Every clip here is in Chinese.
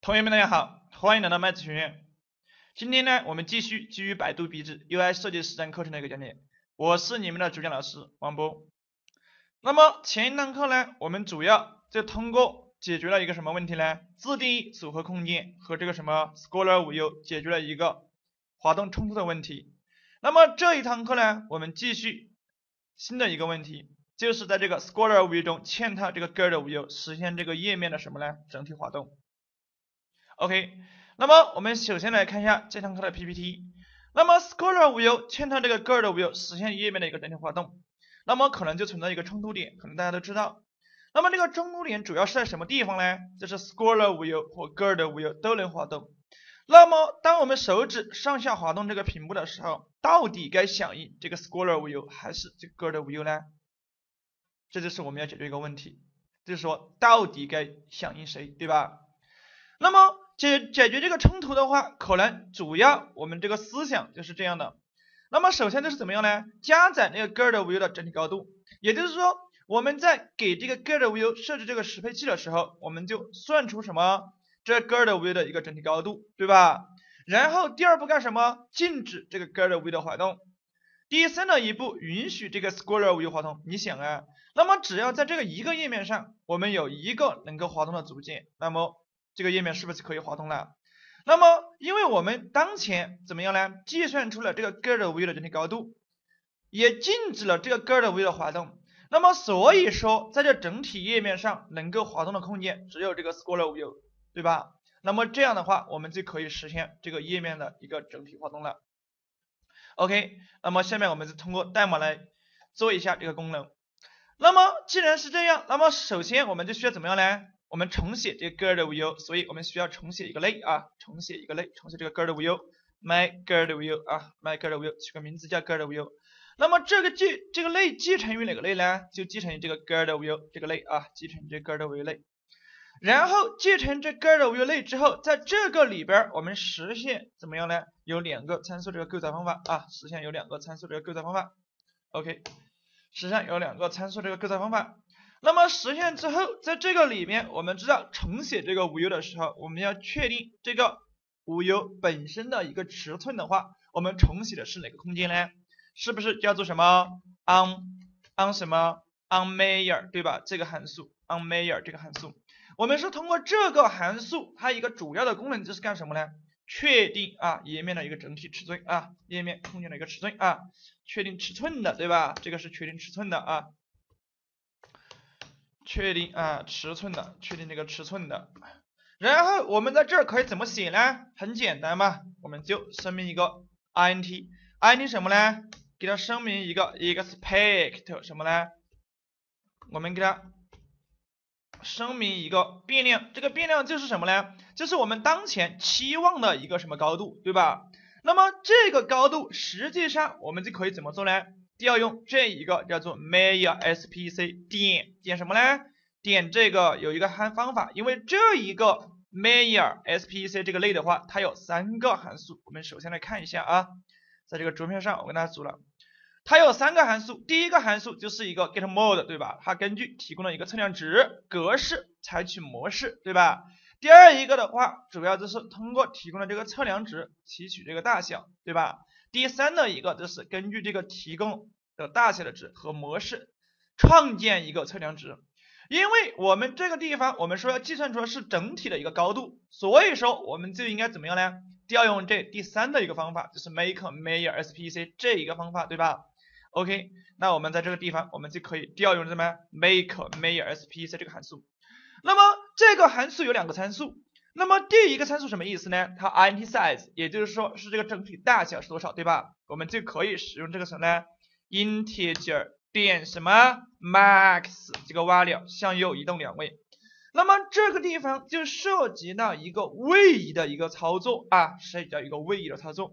同学们，大家好，欢迎来到麦子学院。今天呢，我们继续基于百度壁子 UI 设计实战课程的一个讲解。我是你们的主讲老师王波。那么前一堂课呢，我们主要就通过解决了一个什么问题呢？自定义组合空间和这个什么 ScrollView 解决了一个滑动冲突的问题。那么这一堂课呢，我们继续新的一个问题，就是在这个 ScrollView 中嵌套这个 GridView，实现这个页面的什么呢？整体滑动。OK，那么我们首先来看一下这堂课的 PPT。那么 s c h o l a e r 无忧嵌套这个 grid l 的无忧实现页面的一个整体滑动，那么可能就存在一个冲突点，可能大家都知道。那么这个冲突点主要是在什么地方呢？就是 s c h o l a e r 无忧或和 grid l 的无忧都能滑动。那么，当我们手指上下滑动这个屏幕的时候，到底该响应这个 s c h o l a e r 无忧还是这个 grid l 的无忧呢？这就是我们要解决一个问题，就是说到底该响应谁，对吧？那么解解决这个冲突的话，可能主要我们这个思想就是这样的。那么首先就是怎么样呢？加载那个 g r d view 的整体高度，也就是说我们在给这个 g r d view 设置这个适配器的时候，我们就算出什么这 g r d view 的一个整体高度，对吧？然后第二步干什么？禁止这个 g r d view 的滑动。第三的一步允许这个 s q r a r e view 滑动。你想啊，那么只要在这个一个页面上我们有一个能够滑动的组件，那么。这个页面是不是可以滑动了？那么，因为我们当前怎么样呢？计算出了这个 girl 的 Vue 的整体高度，也禁止了这个 girl 的 v i e 滑动。那么，所以说在这整体页面上能够滑动的空间只有这个 score v i e w 对吧？那么这样的话，我们就可以实现这个页面的一个整体滑动了。OK，那么下面我们就通过代码来做一下这个功能。那么既然是这样，那么首先我们就需要怎么样呢？我们重写这个 girl 的无忧，所以我们需要重写一个类啊，重写一个类，重写这个 girl 的无忧，my girl 的 will 啊，my girl 的 will，取个名字叫 girl 的 will。那么这个继这个类继承于哪个类呢？就继承于这个 girl 的 will 这个类啊，继承这 girl 的 will 类。然后继承这 girl 的 will 类之后，在这个里边我们实现怎么样呢？有两个参数这个构造方法啊，实现有两个参数这个构造方法。OK，实现有两个参数这个构造方法。那么实现之后，在这个里面，我们知道重写这个无忧的时候，我们要确定这个无忧本身的一个尺寸的话，我们重写的是哪个空间呢？是不是叫做什么 on on 什么 on major 对吧？这个函数 on major 这个函数，我们是通过这个函数，它一个主要的功能就是干什么呢？确定啊页面的一个整体尺寸啊，页面空间的一个尺寸啊，确定尺寸的对吧？这个是确定尺寸的啊。确定啊尺寸的，确定这个尺寸的，然后我们在这儿可以怎么写呢？很简单嘛，我们就声明一个 int int 什么呢？给它声明一个 expect 什么呢？我们给它声明一个变量，这个变量就是什么呢？就是我们当前期望的一个什么高度，对吧？那么这个高度实际上我们就可以怎么做呢？调用这一个叫做 Maya S P C 点点什么呢？点这个有一个汉方法，因为这一个 Maya S P C 这个类的话，它有三个函数，我们首先来看一下啊，在这个桌面上我跟大家组了，它有三个函数，第一个函数就是一个 get mode 对吧？它根据提供了一个测量值格式，采取模式对吧？第二一个的话，主要就是通过提供的这个测量值提取这个大小对吧？第三的一个就是根据这个提供的大小的值和模式，创建一个测量值。因为我们这个地方我们说要计算出来是整体的一个高度，所以说我们就应该怎么样呢？调用这第三的一个方法就是 make m a y o r spc 这一个方法，对吧？OK，那我们在这个地方我们就可以调用什么 make m a y o r spc 这个函数。那么这个函数有两个参数。那么第一个参数什么意思呢？它 int size，也就是说是这个整体大小是多少，对吧？我们就可以使用这个什么呢？integer 点什么 max 这个 value 向右移动两位。那么这个地方就涉及到一个位移的一个操作啊，涉及到一个位移的操作。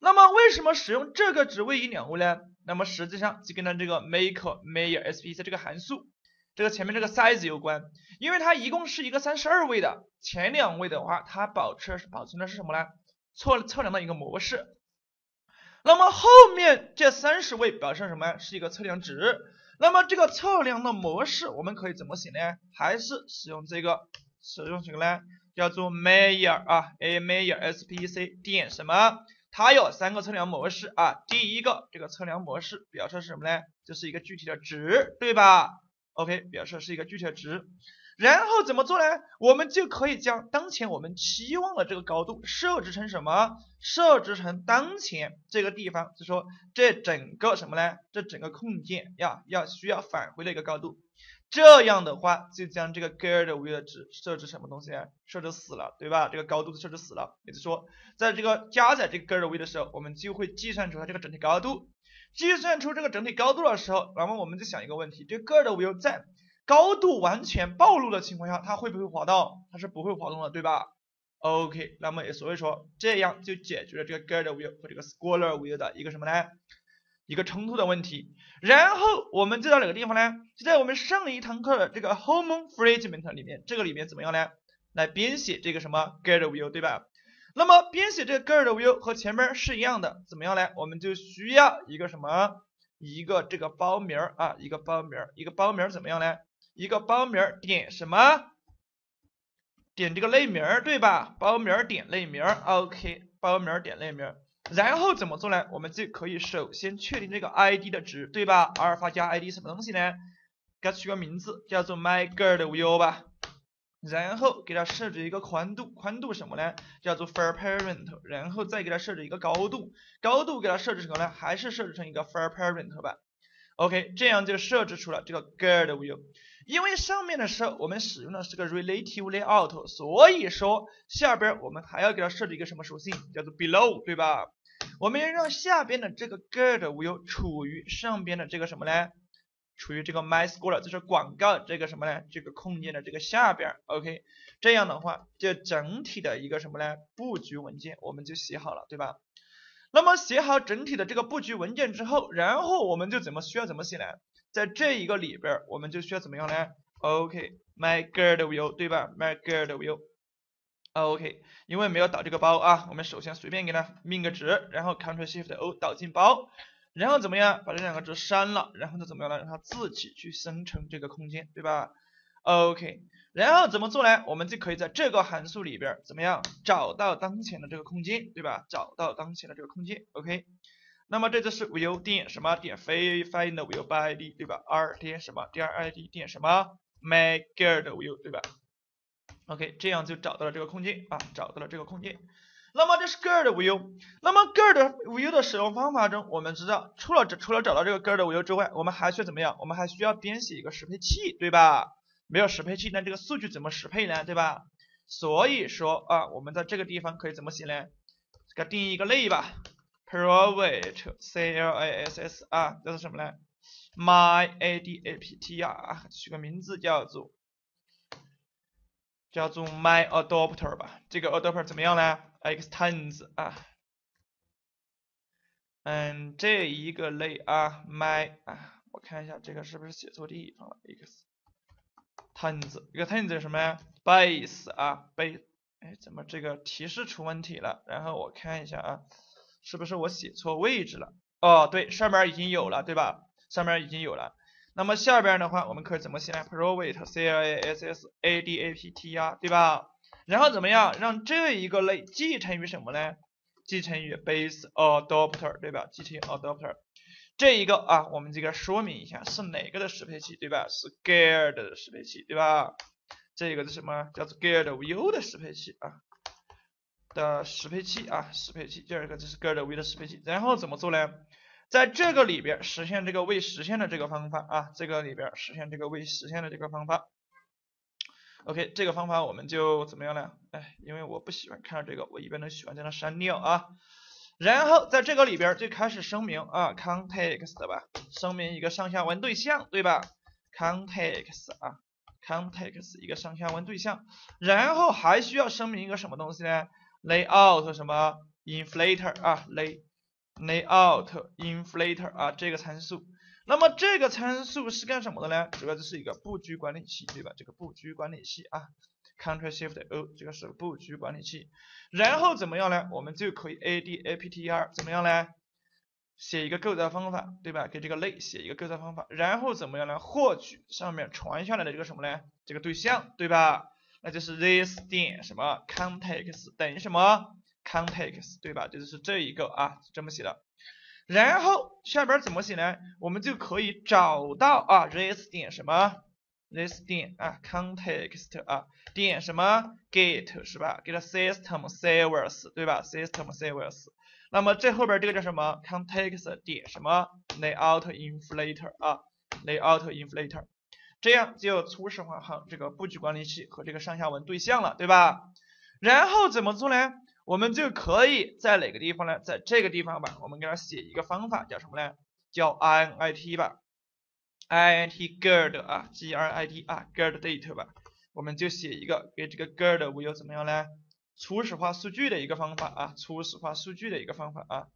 那么为什么使用这个值位移两位呢？那么实际上就跟着这个 make m a i r spc 这个函数。这个前面这个 size 有关，因为它一共是一个三十二位的，前两位的话，它保持保存的是什么呢？测测量的一个模式，那么后面这三十位表示什么？是一个测量值。那么这个测量的模式我们可以怎么写呢？还是使用这个使用什么呢？叫做 m a y e r 啊，a m a y e r spec 点什么？它有三个测量模式啊。第一个这个测量模式表示是什么呢？就是一个具体的值，对吧？OK，表示是一个具体的值，然后怎么做呢？我们就可以将当前我们期望的这个高度设置成什么？设置成当前这个地方，就说这整个什么呢？这整个空间呀，要需要返回的一个高度。这样的话，就将这个 g r i v i 的值设置什么东西呢？设置死了，对吧？这个高度设置死了，也就是说，在这个加载这个 g r i v 的时候，我们就会计算出它这个整体高度。计算出这个整体高度的时候，那么我们就想一个问题，这个格 will 在高度完全暴露的情况下，它会不会滑动？它是不会滑动的，对吧？OK，那么也所以说这样就解决了这个 g 格尔 i e l 和这个 scholar will 的一个什么呢？一个冲突的问题。然后我们就到哪个地方呢？就在我们上一堂课的这个 home fragment 里面，这个里面怎么样呢？来编写这个什么 g 格尔 i e l 对吧？那么编写这个 get 的 vu 和前面是一样的，怎么样呢？我们就需要一个什么？一个这个包名啊，一个包名，一个包名怎么样呢？一个包名点什么？点这个类名，对吧？包名点类名，OK，包名点类名，然后怎么做呢？我们就可以首先确定这个 ID 的值，对吧？阿尔法加 ID 什么东西呢？给它取个名字，叫做 my g i r t v 忧吧。然后给它设置一个宽度，宽度什么呢？叫做 f i r parent，然后再给它设置一个高度，高度给它设置成什么呢？还是设置成一个 f i r parent 吧。OK，这样就设置出了这个 grid view。因为上面的时候我们使用的是个 relative layout，所以说下边我们还要给它设置一个什么属性？叫做 below，对吧？我们要让下边的这个 grid view 处于上边的这个什么呢？处于这个 my school 就是广告这个什么呢？这个空间的这个下边，OK，这样的话就整体的一个什么呢？布局文件我们就写好了，对吧？那么写好整体的这个布局文件之后，然后我们就怎么需要怎么写呢？在这一个里边我们就需要怎么样呢？OK，my girl v i e w 对吧？my girl v i e w OK，因为没有导这个包啊，我们首先随便给它命个值，然后 c t r l Shift O 导进包。然后怎么样，把这两个值删了，然后呢怎么样呢，让它自己去生成这个空间，对吧？OK，然后怎么做呢？我们就可以在这个函数里边怎么样找到当前的这个空间，对吧？找到当前的这个空间，OK。那么这就是 view 点什么点 find view by i d 对吧？r 点什么第二 ID 点什么 MyGuild 的 i u i 对吧？OK，这样就找到了这个空间啊，找到了这个空间。那么这是 Gear 的无忧，那么 Gear 的无忧的使用方法中，我们知道除了除了找到这个 Gear 的无忧之外，我们还需要怎么样？我们还需要编写一个适配器，对吧？没有适配器，那这个数据怎么适配呢，对吧？所以说啊，我们在这个地方可以怎么写呢？它定义一个类吧，private class 啊，这是什么呢？My a d a p t 啊，取个名字叫做叫做 My a d o p t e r 吧，这个 a d o p t e r 怎么样呢？extends 啊，嗯，这一个类啊，my 啊，我看一下这个是不是写错地方了，extends，一个 extends 什么呀？base 啊，base，哎，怎么这个提示出问题了？然后我看一下啊，是不是我写错位置了？哦，对，上面已经有了，对吧？上面已经有了，那么下边的话，我们可怎么写？private 呢 class Adapt 呀，对吧？然后怎么样让这一个类继承于什么呢？继承于 base adapter 对吧？继承 adapter 这一个啊，我们这个说明一下是哪个的适配器对吧？是 g e a r e d 的适配器对吧？这个是什么？叫做 g e a r e d v 的适配器啊的适配器啊适配器，第二个就是 g e a r e d v 的适配器，然后怎么做呢？在这个里边实现这个未实现的这个方法啊，这个里边实现这个未实现的这个方法。OK，这个方法我们就怎么样呢？哎，因为我不喜欢看到这个，我一般都喜欢将它删掉啊。然后在这个里边就开始声明啊，context 吧，声明一个上下文对象，对吧？context 啊，context 一个上下文对象，然后还需要声明一个什么东西呢？layout 什么 i n f l a t o r 啊，lay layout i n f l a t o r 啊，这个参数。那么这个参数是干什么的呢？主要就是一个布局管理器，对吧？这个布局管理器啊，Ctrl Shift O 这个是布局管理器。然后怎么样呢？我们就可以 A D A P T R 怎么样呢？写一个构造方法，对吧？给这个类写一个构造方法。然后怎么样呢？获取上面传下来的这个什么呢？这个对象，对吧？那就是 this 点什么 context 等于什么 context，对吧？就是这一个啊，这么写的。然后下边怎么写呢？我们就可以找到啊，this 点什么，this 点啊，context 啊，点什么 get 是吧？get system servers 对吧？system servers，那么这后边这个叫什么？context 点什么 layout inflator 啊，layout inflator，这样就初始化好这个布局管理器和这个上下文对象了，对吧？然后怎么做呢？我们就可以在哪个地方呢？在这个地方吧，我们给它写一个方法，叫什么呢？叫 init 吧，init g r d 啊，grid 啊 g r d data 吧，我们就写一个给这个 grid 无怎么样呢？初始化数据的一个方法啊，初始化数据的一个方法啊。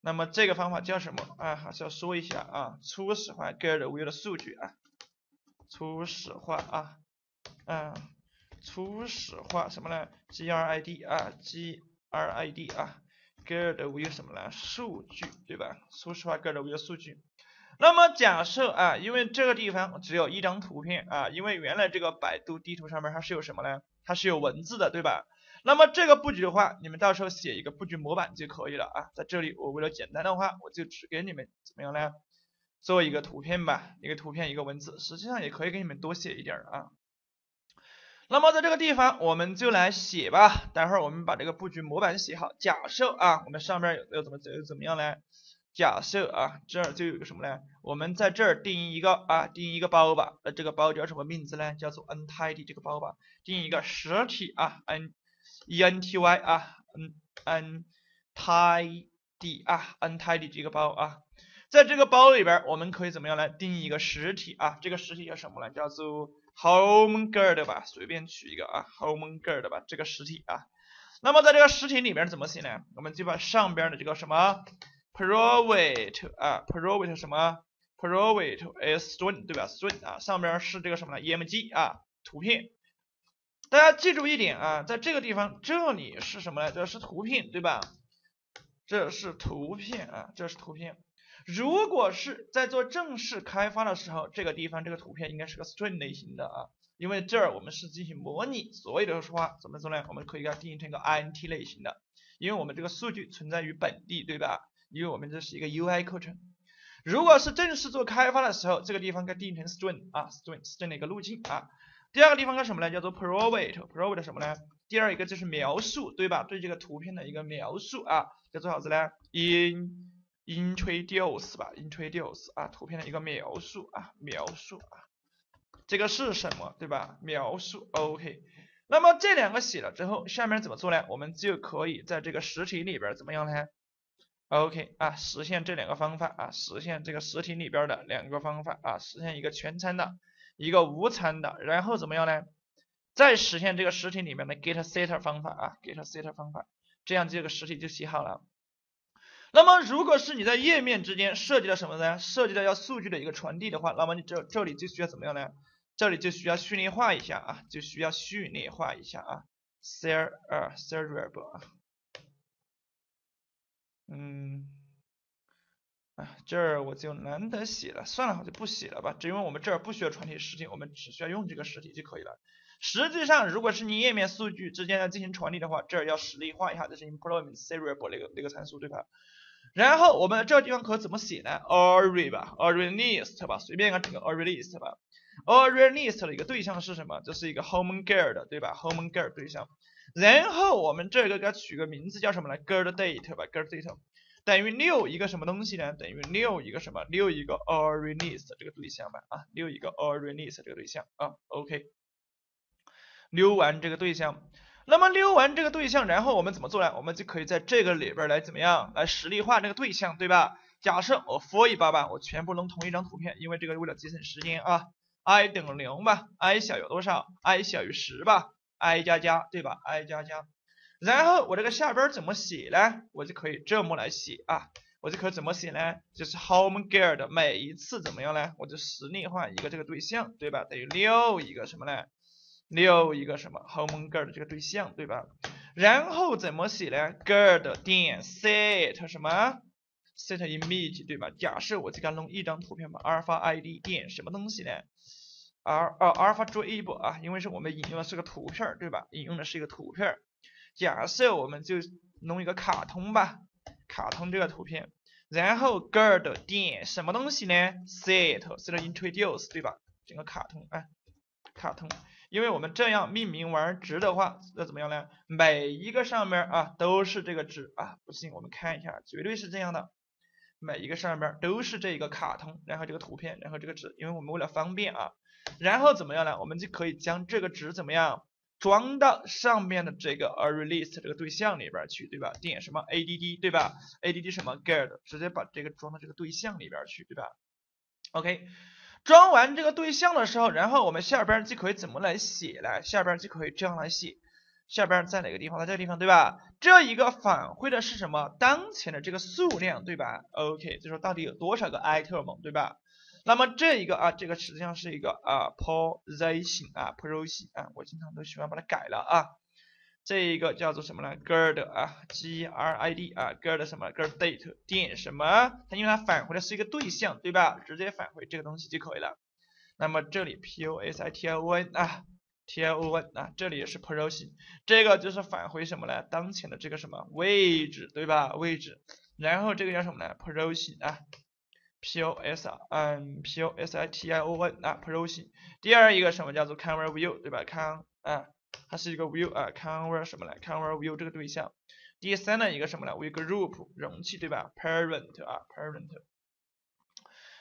那么这个方法叫什么啊？还是要说一下啊，初始化 grid 无的数据啊，初始化啊，嗯。初始化什么呢？grid 啊，grid 啊 g r i e w 什么呢？数据对吧？初始化 g r i e w 数据。那么假设啊，因为这个地方只有一张图片啊，因为原来这个百度地图上面它是有什么呢？它是有文字的对吧？那么这个布局的话，你们到时候写一个布局模板就可以了啊。在这里我为了简单的话，我就只给你们怎么样呢？做一个图片吧，一个图片一个文字，实际上也可以给你们多写一点啊。那么在这个地方我们就来写吧，待会儿我们把这个布局模板写好。假设啊，我们上面有要怎么怎怎么样呢？假设啊，这儿就有个什么呢？我们在这儿定义一个啊，定义一个包吧。那这个包叫什么名字呢？叫做 u n t i d y 这个包吧。定义一个实体啊，e n n t y 啊，n n t i d y 啊 n t i d y 这个包啊。在这个包里边，我们可以怎么样来定义一个实体啊？这个实体叫什么呢？叫做 HomeGirl 对吧？随便取一个啊，HomeGirl 对吧？这个实体啊，那么在这个实体里面怎么写呢？我们就把上边的这个什么 private 啊，private 什么 private a string 对吧？string 啊，上边是这个什么呢？img 啊，图片。大家记住一点啊，在这个地方这里是什么呢？这是图片对吧？这是图片啊，这是图片。如果是在做正式开发的时候，这个地方这个图片应该是个 string 类型的啊，因为这儿我们是进行模拟，所以的话怎么说呢？我们可以给它定义成一个 int 类型的，因为我们这个数据存在于本地，对吧？因为我们这是一个 UI 课程，如果是正式做开发的时候，这个地方该定义成 string 啊，string string 的一个路径啊。第二个地方叫什么呢？叫做 p r o v a t e p r o v a t e 什么呢？第二一个就是描述，对吧？对这个图片的一个描述啊，叫做啥子呢？in introduce 吧，introduce 啊，图片的一个描述啊，描述啊，这个是什么对吧？描述，OK，那么这两个写了之后，下面怎么做呢？我们就可以在这个实体里边怎么样呢？OK 啊，实现这两个方法啊，实现这个实体里边的两个方法啊，实现一个全参的，一个无参的，然后怎么样呢？再实现这个实体里面的 get、set 方法啊，get、set 方法，这样这个实体就写好了。那么，如果是你在页面之间涉及到什么呢？涉及到要数据的一个传递的话，那么你这这里就需要怎么样呢？这里就需要序列化一下啊，就需要序列化一下啊 s e r i a s e r a a b l e 啊。嗯，啊，这儿我就难得写了，算了，我就不写了吧。只因为我们这儿不需要传递实体，我们只需要用这个实体就可以了。实际上，如果是你页面数据之间要进行传递的话，这儿要实例化一下这是 i m problem s e r i a b l e 那个那个参数对吧？然后我们这个地方可怎么写呢？a r i a 吧，a r i l i s t 吧，随便给它个 a r i l i s t 吧。a r i l i s t 的一个对象是什么？这是一个 h o m e n girl 对吧 h o m e n girl 对象。然后我们这个给它取个名字叫什么呢？girl date 吧，girl date 等于六一个什么东西呢？等于六一个什么？六一个 a r i l i s t 这个对象吧，啊，六一个 a r i l i s t 这个对象啊，OK。溜完这个对象。那么溜完这个对象，然后我们怎么做呢？我们就可以在这个里边来怎么样，来实例化这个对象，对吧？假设我 for 一把吧，我全部弄同一张图片，因为这个为了节省时间啊。i 等零吧，i 小于多少？i 小于十吧，i 加加，对吧？i 加加。然后我这个下边怎么写呢？我就可以这么来写啊。我就可以怎么写呢？就是 home g e d 每一次怎么样呢？我就实例化一个这个对象，对吧？等于溜一个什么呢？六一个什么 home girl 的这个对象对吧？然后怎么写呢？girl 点 set 什么 set image 对吧？假设我就给弄一张图片吧，alpha id 点什么东西呢？r 呃 alpha d r a b 啊，因为是我们引用的是个图片对吧？引用的是一个图片，假设我们就弄一个卡通吧，卡通这个图片，然后 girl 点什么东西呢？set set introduce 对吧？整个卡通啊，卡通。因为我们这样命名完值的话，那怎么样呢？每一个上面啊都是这个值啊，不信我们看一下，绝对是这样的。每一个上面都是这个卡通，然后这个图片，然后这个值。因为我们为了方便啊，然后怎么样呢？我们就可以将这个值怎么样装到上面的这个 ArrayList 这个对象里边去，对吧？点什么 Add，对吧？Add 什么 Get，直接把这个装到这个对象里边去，对吧？OK。装完这个对象的时候，然后我们下边就可以怎么来写呢？下边就可以这样来写，下边在哪个地方？在这个地方，对吧？这一个返回的是什么？当前的这个数量，对吧？OK，就说到底有多少个 item，对吧？那么这一个啊，这个实际上是一个啊 position 啊 position 啊，我经常都喜欢把它改了啊。这一个叫做什么呢 g r d 啊，g r i d 啊 g r d 什么 g r d date 点什么？它因为它返回的是一个对象，对吧？直接返回这个东西就可以了。那么这里 p o s i t i o n 啊，t i o n 啊，这里也是 position，这个就是返回什么呢？当前的这个什么位置，对吧？位置。然后这个叫什么呢？position 啊，p o s 嗯，p o s i t i o n 啊，position。第二一个什么叫做 c a m e r a view，对吧 c u r r n 啊。它是一个 view 啊 convert 什么来 convert view 这个对象。第三呢，一个什么来 we group 容器对吧 parent 啊 parent。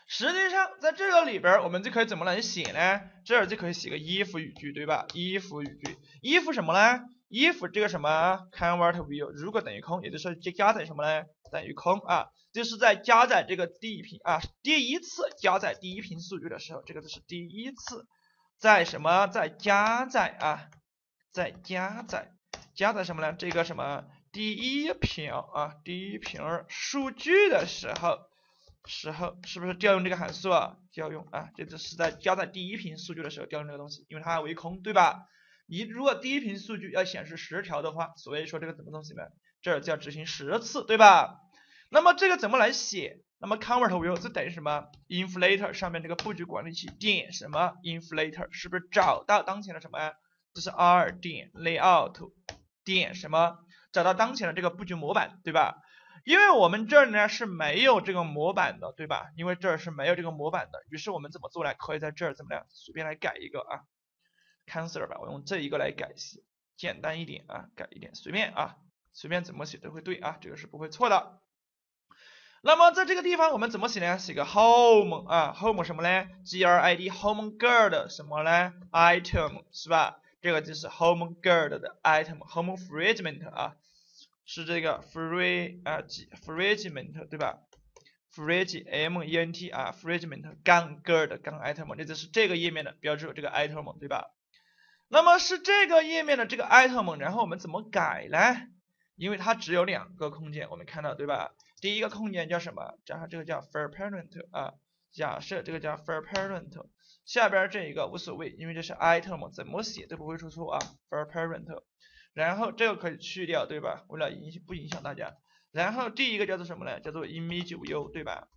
实际上在这个里边我们就可以怎么来写呢？这儿就可以写个 if 语句对吧？if 语句 if 什么呢 if 这个什么 convert view 如果等于空，也就是说加载什么呢？等于空啊，就是在加载这个第一啊第一次加载第一屏数据的时候，这个就是第一次在什么在加载啊？在加载加载什么呢？这个什么第一屏啊，第一屏数据的时候时候是不是调用这个函数啊？调用啊，这就是在加载第一屏数据的时候调用这个东西，因为它为空，对吧？你如果第一屏数据要显示十条的话，所以说这个什么东西呢？这就要执行十次，对吧？那么这个怎么来写？那么 cover t view 就等于什么？inflater 上面这个布局管理器点什么？inflater 是不是找到当前的什么？这是 R 点 layout 点什么？找到当前的这个布局模板，对吧？因为我们这儿呢是没有这个模板的，对吧？因为这是没有这个模板的，于是我们怎么做呢？可以在这儿怎么样，随便来改一个啊，cancel 吧，我用这一个来改，简单一点啊，改一点，随便啊，随便怎么写都会对啊，这个是不会错的。那么在这个地方我们怎么写呢？写个 home 啊，home 什么呢？grid home g r d 什么呢？item 是吧？这个就是 home g r d 的 item home fragment 啊，是这个 free 啊 fragment 对吧？fragment m e n t 啊 fragment a 根的根 item，这就是这个页面的标志，这个 item 对吧？那么是这个页面的这个 item，然后我们怎么改呢？因为它只有两个空间，我们看到对吧？第一个空间叫什么？加上这个叫父 parent 啊。假设这个叫 for parent，下边这一个无所谓，因为这是 item，怎么写都不会出错啊。for parent，然后这个可以去掉，对吧？为了影不影响大家。然后第一个叫做什么呢？叫做 image u，对吧？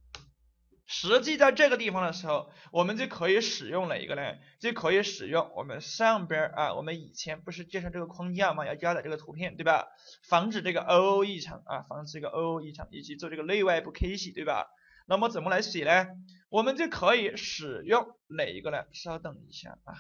实际在这个地方的时候，我们就可以使用哪一个呢？就可以使用我们上边啊，我们以前不是介绍这个框架嘛？要加载这个图片，对吧？防止这个 O O 异常啊，防止这个 O O 异常，以及做这个内外部 K e 对吧？那么怎么来写呢？我们就可以使用哪一个呢？稍等一下啊。